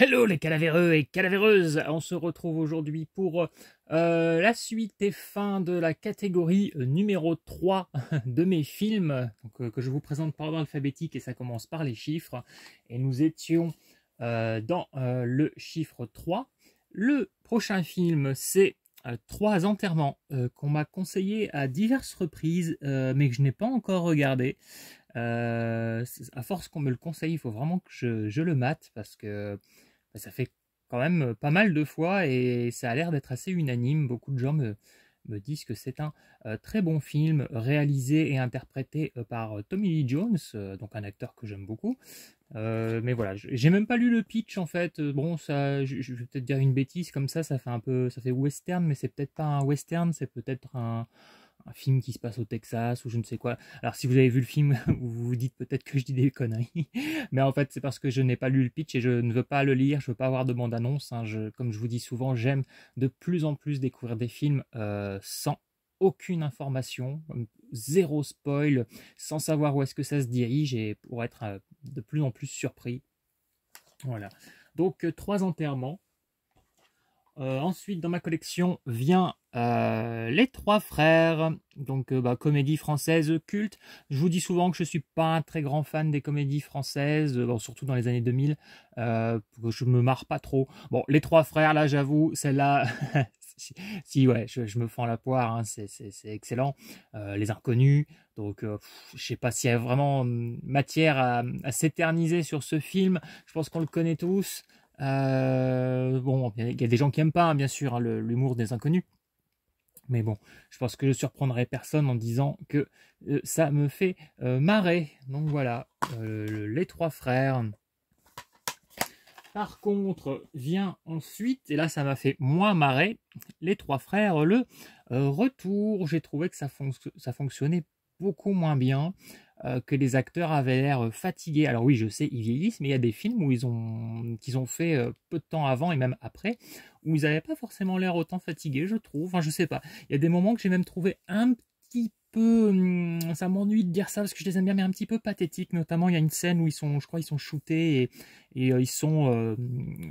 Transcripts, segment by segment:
Hello les calavéreux et calavéreuses On se retrouve aujourd'hui pour euh, la suite et fin de la catégorie euh, numéro 3 de mes films, euh, que je vous présente par ordre alphabétique et ça commence par les chiffres. Et nous étions dans le chiffre 3. Le prochain film, c'est 3 enterrements qu'on m'a conseillé à diverses reprises, mais que je n'ai pas encore regardé. à force qu'on me le conseille, il faut vraiment que je le mate parce que ça fait quand même euh, pas mal de fois et ça a l'air d'être assez unanime. Beaucoup de gens me, disent que c'est un euh, très bon film réalisé et interprété euh, par Tommy Lee Jones, donc un acteur que j'aime beaucoup. mais voilà, j'ai même pas lu le pitch en fait. Bon, ça, je vais peut-être dire une bêtise comme ça, ça fait un peu, ça fait western, mais c'est peut-être pas un western, c'est peut-être un, un film qui se passe au Texas ou je ne sais quoi. Alors si vous avez vu le film, vous vous dites peut-être que je dis des conneries, mais en fait c'est parce que je n'ai pas lu le pitch et je ne veux pas le lire, je veux pas avoir de bande-annonce. Hein. comme je vous dis souvent, j'aime de plus en plus découvrir des films euh, sans aucune information, zéro spoil, sans savoir où est-ce que ça se dirige et pour être euh, de plus en plus surpris. Voilà. Donc euh, trois enterrements euh, ensuite, dans ma collection vient euh, Les Trois Frères, donc euh, bah, comédie française culte. Je vous dis souvent que je suis pas un très grand fan des comédies françaises, surtout dans les années 2000. je ne me marre pas trop. Bon, Les Trois Frères, là, j'avoue, celle-là. si, ouais, je, me fends la poire, hein, c'est excellent. les Inconnus, donc je sais pas s'il y a vraiment hum, matière à s'éterniser sur ce film. Je pense qu'on le connaît tous. Euh, bon, il y, a des gens qui n'aiment pas, hein, bien sûr, hein, l'humour des inconnus. Mais bon, je pense que je surprendrai personne en disant que euh, ça me fait euh, marrer. Donc voilà, les trois frères. Par contre, vient ensuite, et là ça m'a fait moins marrer, les trois frères, le retour. J'ai trouvé que ça fonctionnait beaucoup moins bien. Euh, que les acteurs avaient l'air euh, fatigués. Alors oui, je sais, ils vieillissent, mais il y a des films où ils ont qu'ils ont fait euh, peu de temps avant et même après, où ils n'avaient pas forcément l'air autant fatigués, je trouve. Enfin, je sais pas. Il y a des moments que j'ai même trouvé un petit peu, hum, ça m'ennuie de dire ça parce que je les aime bien, mais un petit peu pathétique. Notamment, il y a une scène où ils sont, je crois, ils sont shootés et, ils sont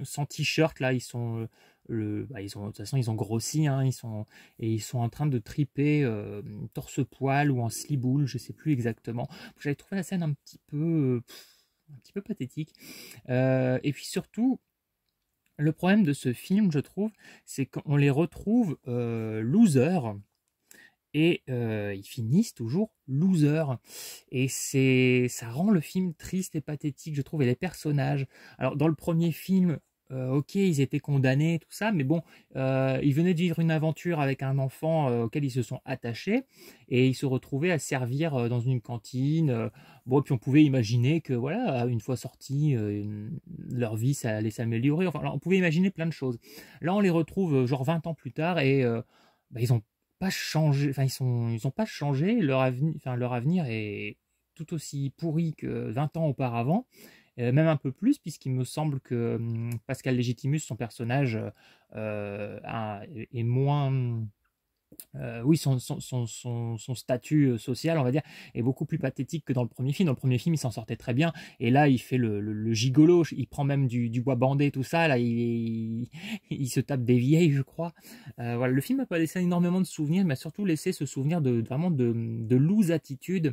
sans t-shirt là, ils sont bah, ils ont, de toute façon, ils ont grossi, hein, ils sont, et ils sont en train de triper euh, torse-poil ou en sliboule, je ne sais plus exactement. J'avais trouvé la scène un petit peu, euh, un petit peu pathétique. Euh, et puis surtout, le problème de ce film, je trouve, c'est qu'on les retrouve euh, losers et ils finissent toujours losers. Et c'est ça rend le film triste et pathétique, je trouve, et les personnages. Alors dans le premier film, euh, ok, ils étaient condamnés, tout ça, mais bon, euh, ils venaient de vivre une aventure avec un enfant euh, auquel ils se sont attachés et ils se retrouvaient à servir dans une cantine. bon, puis on pouvait imaginer que, voilà, une fois sortis, leur vie, ça allait s'améliorer. Enfin, on pouvait imaginer plein de choses. Là, on les retrouve genre 20 ans plus tard et bah, ils n'ont pas changé, enfin, ils n'ont pas changé, leur, avenir, leur avenir est tout aussi pourri que 20 ans auparavant. Euh, même un peu plus, puisqu'il me semble que hum, Pascal Légitimus, son personnage, euh, est moins... Euh, oui, son, statut social, on va dire, est beaucoup plus pathétique que dans le premier film. Dans le premier film, il s'en sortait très bien. Et là, il fait le, gigolo, il prend même du, bois bandé, tout ça. Là, il, se tape des vieilles, je crois. voilà, le film n'a pas laissé énormément de souvenirs, mais surtout laissé ce souvenir de, vraiment de, de attitude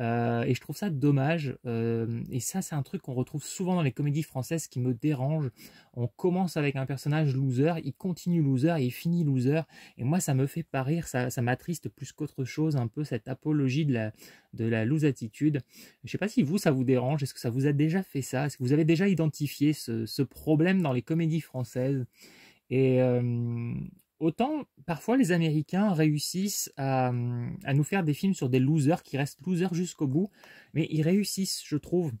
euh, et je trouve ça dommage. Euh, et ça, c'est un truc qu'on retrouve souvent dans les comédies françaises qui me dérange. On commence avec un personnage loser, il continue loser et il finit loser. Et moi, ça me fait pas rire, ça, m'attriste plus qu'autre chose, un peu cette apologie de la, de la loose attitude. Je sais pas si vous, ça vous dérange. Est-ce que ça vous a déjà fait ça Est-ce que vous avez déjà identifié ce, problème dans les comédies françaises et, euh, autant parfois les Américains réussissent hum, à, nous faire des films sur des losers qui restent losers jusqu'au bout, mais ils réussissent, je trouve.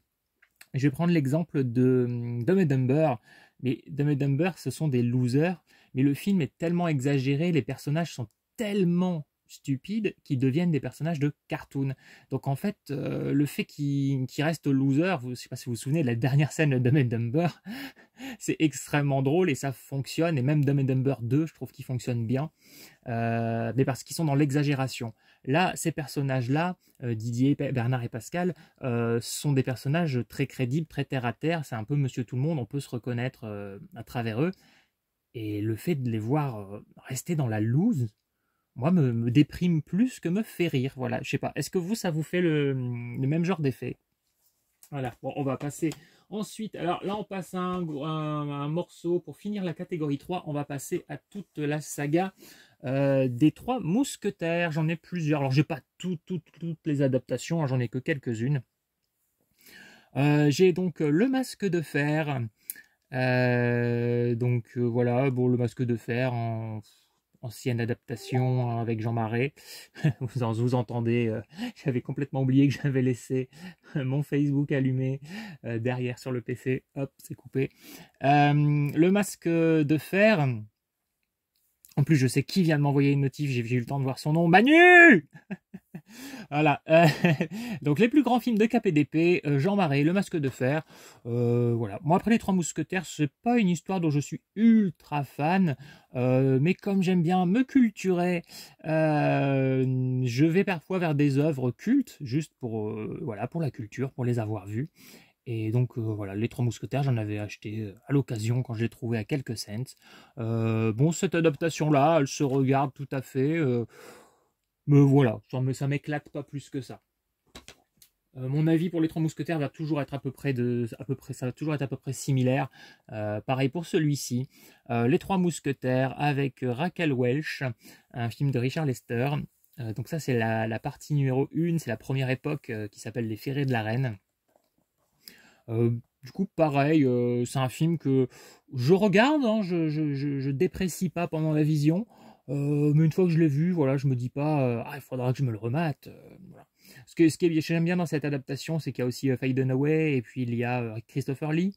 Je vais prendre l'exemple de hum, Dumb and Dumber. Mais Dumb Dumber, ce sont des losers, mais le film est tellement exagéré, les personnages sont tellement stupides qui deviennent des personnages de cartoon. Donc en fait, euh, le fait qu'ils restent losers, vous, je ne sais pas si vous vous souvenez de la dernière scène de Dumb and Dumber, c'est extrêmement drôle et ça fonctionne, et même Dumb and Dumber 2, je trouve qu'il fonctionne bien, euh, mais parce qu'ils sont dans l'exagération. Là, ces personnages-là, euh, Didier, Bernard et Pascal, sont des personnages très crédibles, très terre-à-terre, c'est un peu monsieur tout le monde, on peut se reconnaître à travers eux, et le fait de les voir rester dans la lose moi, me, déprime plus que me fait rire. Voilà, je sais pas. Est-ce que vous, ça vous fait le, même genre d'effet Voilà, bon, on va passer ensuite. Alors là, on passe à un, morceau pour finir la catégorie 3. On va passer à toute la saga euh, des trois mousquetaires. J'en ai plusieurs. Alors, j'ai pas toutes les adaptations, hein, j'en ai que quelques-unes. Euh, j'ai donc euh, le masque de fer. donc voilà, bon, le masque de fer. en ancienne adaptation hein, avec Jean Marais. Vous vous entendez, euh, j'avais complètement oublié que j'avais laissé euh, mon Facebook allumé euh, derrière sur le PC. Hop, c'est coupé. le masque de fer. En plus, je sais qui vient de m'envoyer une notif, j'ai eu le temps de voir son nom. Manu Voilà. Euh, donc les plus grands films de KPDP, euh, Jean Marais, Le Masque de Fer. Euh, voilà. Moi, après Les Trois Mousquetaires, c'est pas une histoire dont je suis ultra fan, mais comme j'aime bien me culturer, je vais parfois vers des œuvres cultes, juste pour voilà pour la culture, pour les avoir vues. Et donc euh, voilà, les trois mousquetaires, j'en avais acheté euh, à l'occasion quand je l'ai trouvé à quelques cents. Euh, bon, cette adaptation-là, elle se regarde tout à fait. mais voilà, ça m'éclate pas plus que ça. mon avis pour les trois mousquetaires va toujours être à peu près de, à peu près, ça va toujours être à peu près similaire. pareil pour celui-ci, les trois mousquetaires avec Raquel Welch, un film de Richard Lester. donc ça c'est la, partie numéro 1, c'est la première époque qui s'appelle les Ferrets de la reine. Euh, du coup, pareil, euh, c'est un film que je regarde, hein, je, je, déprécie pas pendant la vision, euh, mais une fois que je l'ai vu, voilà, je me dis pas, ah, il faudra que je me le remate. Ce que, ce que j'aime bien dans cette adaptation, c'est qu'il y a aussi Faye Dunaway et puis il y a Christopher Lee.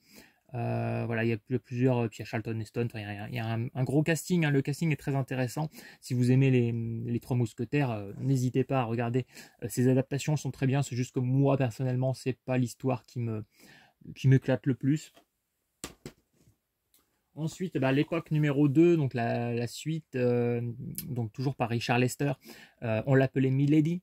voilà, il y a plusieurs, puis il y a Charlton Heston, il y a, un, gros casting, hein. le casting est très intéressant. Si vous aimez les, les trois mousquetaires, n'hésitez pas à regarder. ces adaptations sont très bien, c'est juste que moi personnellement, c'est pas l'histoire qui me, qui m'éclate le plus. Ensuite, bah, l'époque numéro 2, donc la, suite, euh, donc toujours par Richard Lester, euh, on l'appelait Milady.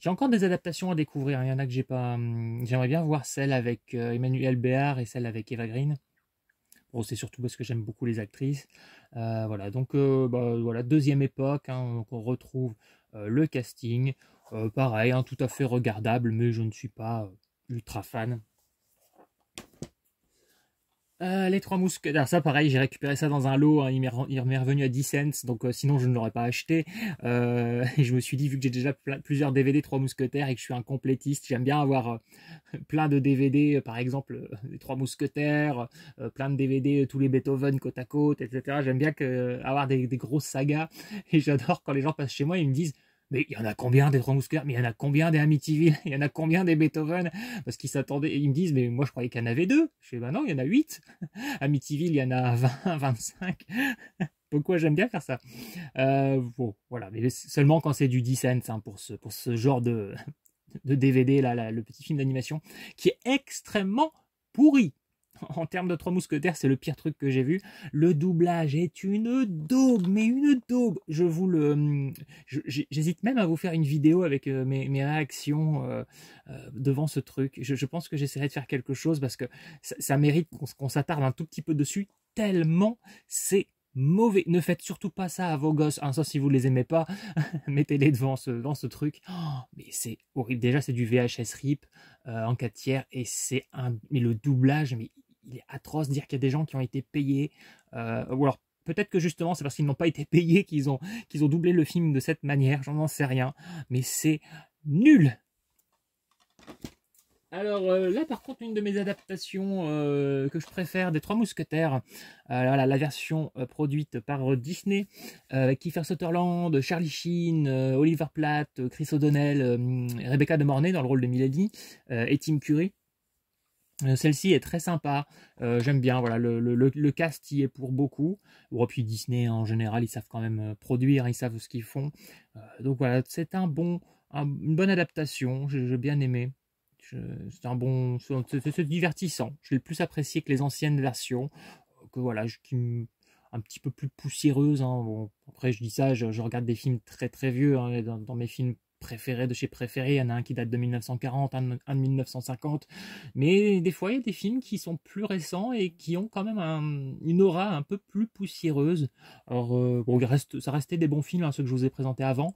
J'ai encore des adaptations à découvrir, hein. il y en a que j'ai pas. Hum, j'aimerais bien voir celle avec euh, Emmanuel Béard et celle avec Eva Green. c'est surtout parce que j'aime beaucoup les actrices. voilà, donc bah, voilà, deuxième époque, hein, on retrouve le casting. pareil, hein, tout à fait regardable, mais je ne suis pas ultra fan. Euh, les trois mousquetaires, ça pareil, j'ai récupéré ça dans un lot, hein. il m'est revenu à 10 cents, donc euh, sinon je ne l'aurais pas acheté. Euh, et je me suis dit, vu que j'ai déjà plusieurs DVD trois mousquetaires et que je suis un complétiste, j'aime bien avoir plein de DVD, par exemple les trois mousquetaires, plein de DVD tous les Beethoven côte à côte, etc. J'aime bien avoir des, grosses sagas et j'adore quand les gens passent chez moi et me disent mais il y en a combien des trois Mais il y en a combien des Amityville Il y en a combien des Beethoven Parce qu'ils s'attendaient, ils me disent, mais moi je croyais qu'il y en avait deux. Je fais, ben non, il y en a huit. Amityville, il y en a 20, 25. Pourquoi j'aime bien faire ça euh, Bon, voilà, mais seulement quand c'est du dissent hein, pour, ce, pour ce genre de, DVD, là le petit film d'animation, qui est extrêmement pourri en termes de Trois Mousquetaires, c'est le pire truc que j'ai vu. Le doublage est une daube, mais une daube. Je vous le, j'hésite même à vous faire une vidéo avec euh, mes, réactions euh, euh, devant ce truc. Je, pense que j'essaierai de faire quelque chose parce que ça, mérite qu'on s'attarde un tout petit peu dessus. Tellement c'est mauvais. Ne faites surtout pas ça à vos gosses, hein, si vous les aimez pas. Mettez-les devant ce, devant ce truc. Oh, mais c'est horrible. Déjà, c'est du VHS RIP en 4 tiers et c'est un, mais le doublage, mais il est atroce de dire qu'il y a des gens qui ont été payés, euh, ou alors peut-être que justement c'est parce qu'ils n'ont pas été payés qu'ils ont, ont doublé le film de cette manière, j'en sais rien, mais c'est nul alors euh, là par contre une de mes adaptations euh, que je préfère des Trois Mousquetaires, alors la version produite par Disney avec Kiefer Sutherland, Charlie Sheen, Oliver Platt, Chris O'Donnell, Rebecca de Mornay dans le rôle de Milady et Tim Curry. Euh, celle-ci est très sympa, euh, j'aime bien, voilà, le, cast y est pour beaucoup. Bon, puis Disney en général, ils savent quand même euh, produire, ils savent ce qu'ils font. donc voilà, c'est un bon, une bonne adaptation, j'ai bien aimé. C'est un bon, c'est divertissant. Je l'ai plus apprécié que les anciennes versions, que voilà, un petit peu plus poussiéreuse. Hein. Bon, après, je dis ça, je, regarde des films très très vieux. Hein, dans, mes films préféré de chez préféré Il y en a un qui date de 1940, un, de 1950. Mais des fois, il y a des films qui sont plus récents et qui ont quand même une aura un peu plus poussiéreuse. Alors, euh, bon, ça restait des bons films, hein, ceux que je vous ai présentés avant.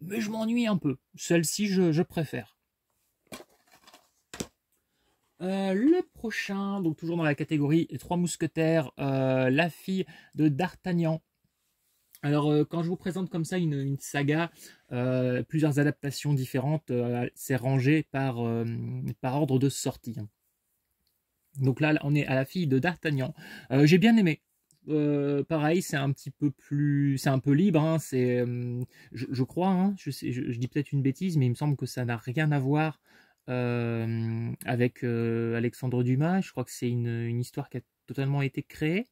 Mais je m'ennuie un peu. Celle-ci, je, préfère. Euh, le prochain, donc toujours dans la catégorie Trois Mousquetaires, euh, La fille de D'Artagnan, alors, euh, quand je vous présente comme ça une, saga, euh, plusieurs adaptations différentes, euh, c'est rangé par, par ordre de sortie. Hein. Donc là, on est à la fille de D'Artagnan. J'ai bien aimé. pareil, c'est un petit peu plus, c'est un peu libre. Hein. c'est, je, crois, hein, je, dis peut-être une bêtise, mais il me semble que ça n'a rien à voir avec Alexandre Dumas. Je crois que c'est une, histoire qui a totalement été créée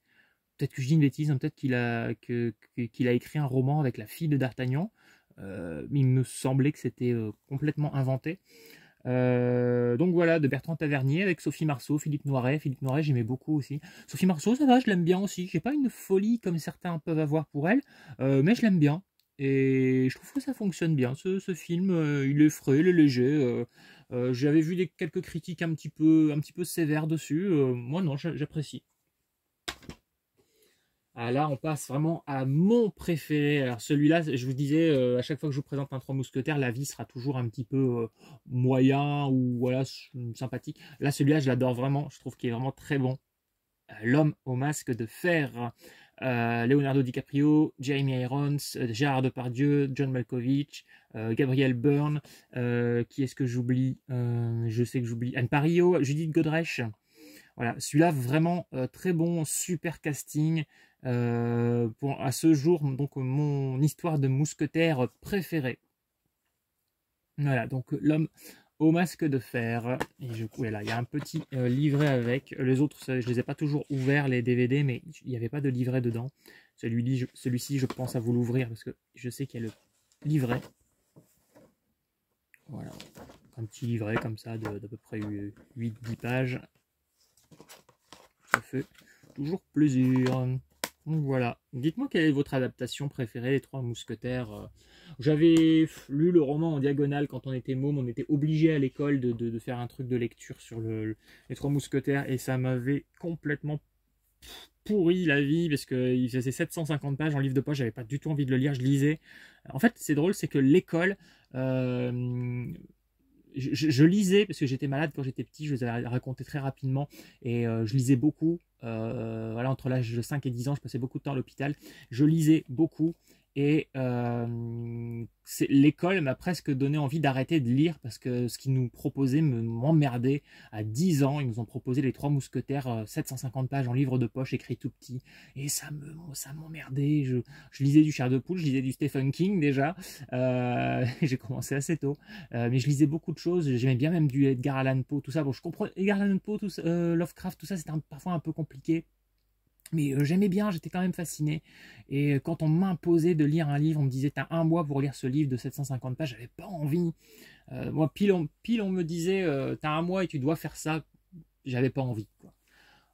peut-être que je dis une bêtise, hein, peut-être qu'il a, qu'il a écrit un roman avec la fille de D'Artagnan. Euh, il me semblait que c'était euh, complètement inventé. Euh, donc voilà, de Bertrand Tavernier avec Sophie Marceau, Philippe Noiret. Philippe Noiret, j'aimais beaucoup aussi. Sophie Marceau, ça va, je l'aime bien aussi. J'ai pas une folie comme certains peuvent avoir pour elle, mais je l'aime bien. Et je trouve que ça fonctionne bien. Ce, film, il est frais, il est léger. J'avais vu des, quelques critiques un petit peu, un petit peu sévères dessus. moi, non, j'apprécie. Ah, là, on passe vraiment à mon préféré. Alors celui-là, je vous disais, euh, à chaque fois que je vous présente un Trois Mousquetaires, la vie sera toujours un petit peu euh, moyen ou voilà sympathique. Là, celui-là, je l'adore vraiment. Je trouve qu'il est vraiment très bon. Euh, L'homme au masque de fer. Leonardo DiCaprio, Jeremy Irons, Gérard Depardieu, John Malkovich, Gabriel Byrne. qui est-ce que j'oublie Je sais que j'oublie Anne Pario, Judith Godrèche. Voilà, celui-là vraiment euh, très bon, super casting. Euh, pour, à ce jour, donc mon histoire de mousquetaire préférée. Voilà, donc l'homme au masque de fer. Et je, là, il y a un petit euh, livret avec. Les autres, je les ai pas toujours ouverts, les DVD, mais il n'y avait pas de livret dedans. Celui-ci, je, je pense à vous l'ouvrir parce que je sais qu'il y a le livret. Voilà, un petit livret comme ça d'à peu près 8-10 pages. Ça fait toujours plaisir. voilà. Dites-moi quelle est votre adaptation préférée, Les Trois Mousquetaires. Euh, j'avais lu le roman en diagonale quand on était môme. On était obligé à l'école de, faire un truc de lecture sur Les Trois Mousquetaires et ça m'avait complètement pourri la vie parce qu'il faisait 750 pages en livre de poche. J'avais pas du tout envie de le lire. Je lisais. En fait, c'est drôle, c'est que l'école. Euh, je, lisais parce que j'étais malade quand j'étais petit, je vous avais raconté très rapidement et euh, je lisais beaucoup. Euh, voilà, entre l'âge de 5 et 10 ans, je passais beaucoup de temps à l'hôpital. Je lisais beaucoup et euh, l'école m'a presque donné envie d'arrêter de lire parce que ce qu'ils nous proposaient m'emmerdait. À 10 ans, ils nous ont proposé Les Trois Mousquetaires, 750 euh, pages en livre de poche écrit tout petit. Et ça me, ça m'emmerdait. Je, lisais du Cher de Poule, je lisais du Stephen King déjà. Euh, j'ai commencé assez tôt. mais je lisais beaucoup de choses. J'aimais bien même du Edgar Allan Poe, tout ça. Bon, je comprends Edgar Allan Poe, tout ça, Lovecraft, tout ça, c'était parfois un peu compliqué mais euh, j'aimais bien, j'étais quand même fasciné. Et euh, quand on m'imposait de lire un livre, on me disait, t'as un mois pour lire ce livre de 750 pages, j'avais pas envie. Euh, moi, pile on, pile on me disait, tu t'as un mois et tu dois faire ça, j'avais pas envie.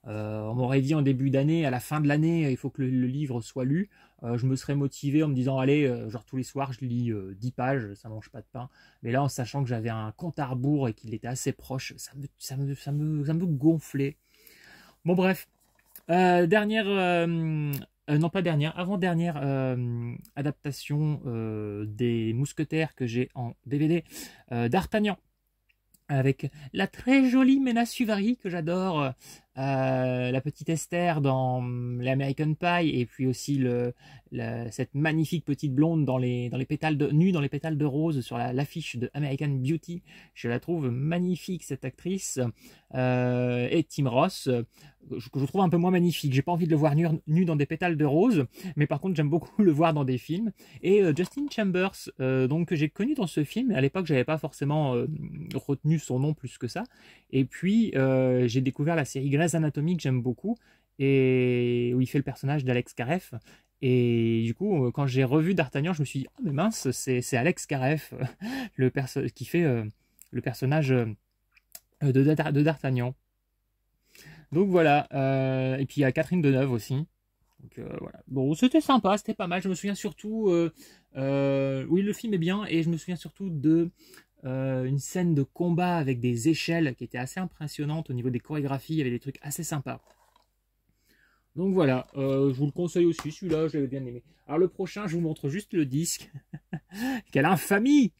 on m'aurait dit en début d'année, à la fin de l'année, il faut que le, livre soit lu. je me serais motivé en me disant, allez, genre tous les soirs, je lis 10 pages, ça mange pas de pain. Mais là, en sachant que j'avais un compte à rebours et qu'il était assez proche, ça me, ça ça me gonflait. Bon bref, euh, dernière. Euh, euh, non, pas dernière, avant-dernière adaptation des Mousquetaires que j'ai en DVD d'Artagnan avec la très jolie Mena Suvari que j'adore, euh, la petite Esther dans hum, l'American Pie, et puis aussi le, cette magnifique petite blonde dans les, dans les pétales de, nue dans les pétales de rose sur l'affiche de American Beauty. Je la trouve magnifique, cette actrice. Euh, et Tim Ross, euh, que je, trouve un peu moins magnifique. J'ai pas envie de le voir nu, dans des pétales de rose, mais par contre, j'aime beaucoup le voir dans des films. Et Justin Chambers, donc que j'ai connu dans ce film, à l'époque, j'avais pas forcément retenu son nom plus que ça. Et puis, j'ai découvert la série Grey anatomique j'aime beaucoup et où il fait le personnage d'Alex Kareff. Et du coup, euh, quand j'ai revu D'Artagnan, je me suis dit, ah, mais mince, c'est Alex Kareff le perso qui fait euh, le personnage euh, de D'Artagnan. Donc voilà, et puis il y a Catherine Deneuve aussi. bon, c'était sympa, c'était pas mal. Je me souviens surtout, oui, le film est bien, et je me souviens surtout de euh, une scène de combat avec des échelles qui était assez impressionnante au niveau des chorégraphies, il y avait des trucs assez sympas. Donc voilà, euh, je vous le conseille aussi, celui-là, je bien aimé. Alors le prochain, je vous montre juste le disque. Quelle infamie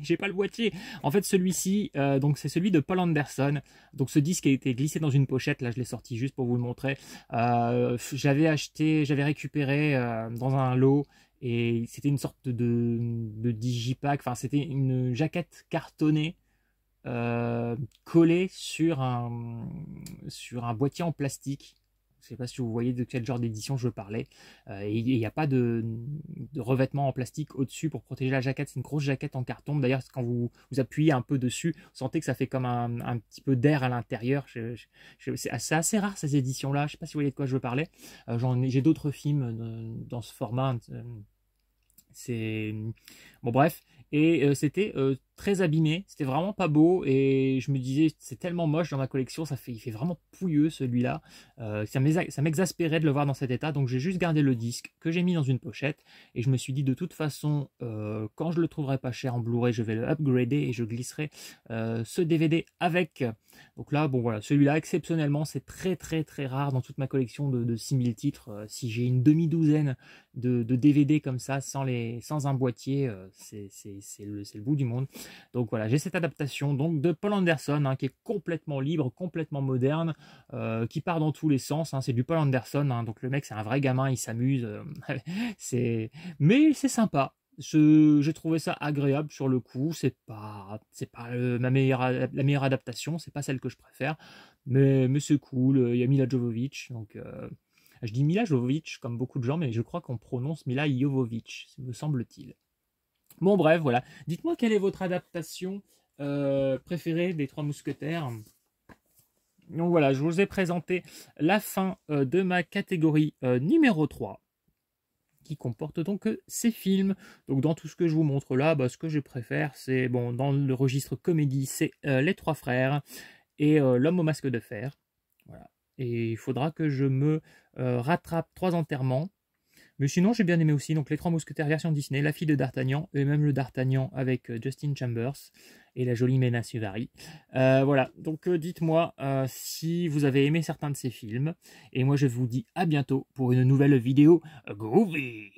j'ai pas le boîtier. En fait, celui-ci, euh, donc c'est celui de Paul Anderson. Donc ce disque a été glissé dans une pochette. Là, je l'ai sorti juste pour vous le montrer. j'avais acheté, j'avais récupéré dans un lot et c'était une sorte de, de digipack, enfin c'était une jaquette cartonnée euh, collée sur un, sur un boîtier en plastique. Je ne sais pas si vous voyez de quel genre d'édition je parlais. Euh, il n'y a pas de, revêtement en plastique au-dessus pour protéger la jaquette. C'est une grosse jaquette en carton. D'ailleurs, quand vous, vous appuyez un peu dessus, vous sentez que ça fait comme un, un petit peu d'air à l'intérieur. c'est assez, rare ces éditions-là. Je ne sais pas si vous voyez de quoi je veux parler. Euh, j'ai d'autres films dans ce format, c'est Bon bref, et euh, c'était euh, très abîmé, c'était vraiment pas beau et je me disais c'est tellement moche dans ma collection, ça fait, il fait vraiment pouilleux celui-là, euh, ça m'exaspérait de le voir dans cet état, donc j'ai juste gardé le disque que j'ai mis dans une pochette et je me suis dit de toute façon quand je le trouverai pas cher en Blu-ray je vais le upgrader et je glisserai ce DVD avec. Donc là bon voilà, celui-là exceptionnellement c'est très très très rare dans toute ma collection de, 6000 titres, si j'ai une demi-douzaine de, DVD comme ça sans, les, sans un boîtier c'est le, bout du monde. Donc voilà, j'ai cette adaptation donc de Paul Anderson hein, qui est complètement libre, complètement moderne, euh, qui part dans tous les sens. Hein. c'est du Paul Anderson, hein. donc le mec c'est un vrai gamin, il s'amuse. Euh, mais c'est sympa. J'ai trouvé ça agréable sur le coup. C'est pas, ma meilleure, la meilleure adaptation, c'est pas celle que je préfère, mais, c'est cool. Euh, il y a Mila Jovovich, donc. je dis Mila Jovovich comme beaucoup de gens, mais je crois qu'on prononce Mila Jovovich, me semble-t-il. Bon, bref, voilà. Dites-moi quelle est votre adaptation euh, préférée des Trois Mousquetaires. Donc voilà, je vous ai présenté la fin euh, de ma catégorie euh, numéro 3 qui comporte donc ces films. Donc dans tout ce que je vous montre là, bah, ce que je préfère, c'est bon dans le registre comédie, c'est Les Trois Frères et L'homme au masque de fer. Voilà. Et il faudra que je me rattrape trois enterrements mais sinon, j'ai bien aimé aussi donc les trois mousquetaires version Disney, La fille de D'Artagnan et même le D'Artagnan avec euh, Justin Chambers et la jolie Mena Suvari. Euh, voilà, donc euh, dites-moi si vous avez aimé certains de ces films. Et moi, je vous dis à bientôt pour une nouvelle vidéo groovy.